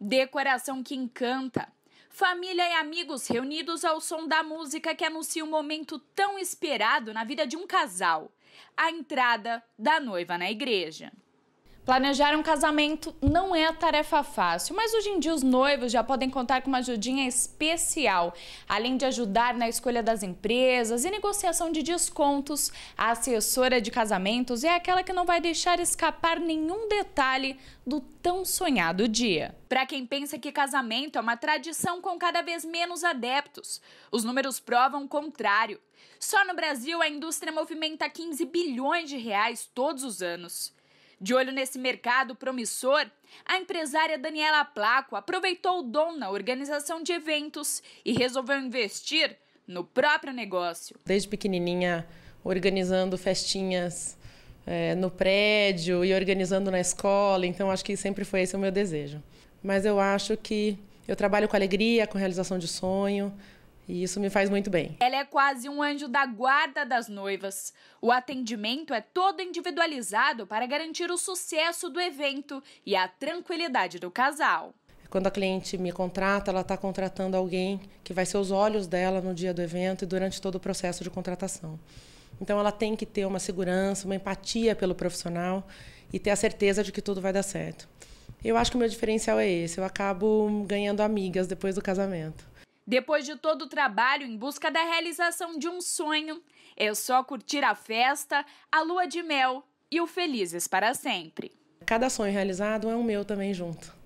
Decoração que encanta. Família e amigos reunidos ao som da música que anuncia um momento tão esperado na vida de um casal: a entrada da noiva na igreja. Planejar um casamento não é tarefa fácil, mas hoje em dia os noivos já podem contar com uma ajudinha especial. Além de ajudar na escolha das empresas e negociação de descontos, a assessora de casamentos é aquela que não vai deixar escapar nenhum detalhe do tão sonhado dia. Para quem pensa que casamento é uma tradição com cada vez menos adeptos, os números provam o contrário. Só no Brasil a indústria movimenta 15 bilhões de reais todos os anos. De olho nesse mercado promissor, a empresária Daniela Placo aproveitou o dom na organização de eventos e resolveu investir no próprio negócio. Desde pequenininha, organizando festinhas é, no prédio e organizando na escola, então acho que sempre foi esse o meu desejo. Mas eu acho que eu trabalho com alegria, com realização de sonho, e isso me faz muito bem. Ela é quase um anjo da guarda das noivas. O atendimento é todo individualizado para garantir o sucesso do evento e a tranquilidade do casal. Quando a cliente me contrata, ela está contratando alguém que vai ser os olhos dela no dia do evento e durante todo o processo de contratação. Então ela tem que ter uma segurança, uma empatia pelo profissional e ter a certeza de que tudo vai dar certo. Eu acho que o meu diferencial é esse. Eu acabo ganhando amigas depois do casamento. Depois de todo o trabalho em busca da realização de um sonho, é só curtir a festa, a lua de mel e o felizes para sempre. Cada sonho realizado é um meu também junto.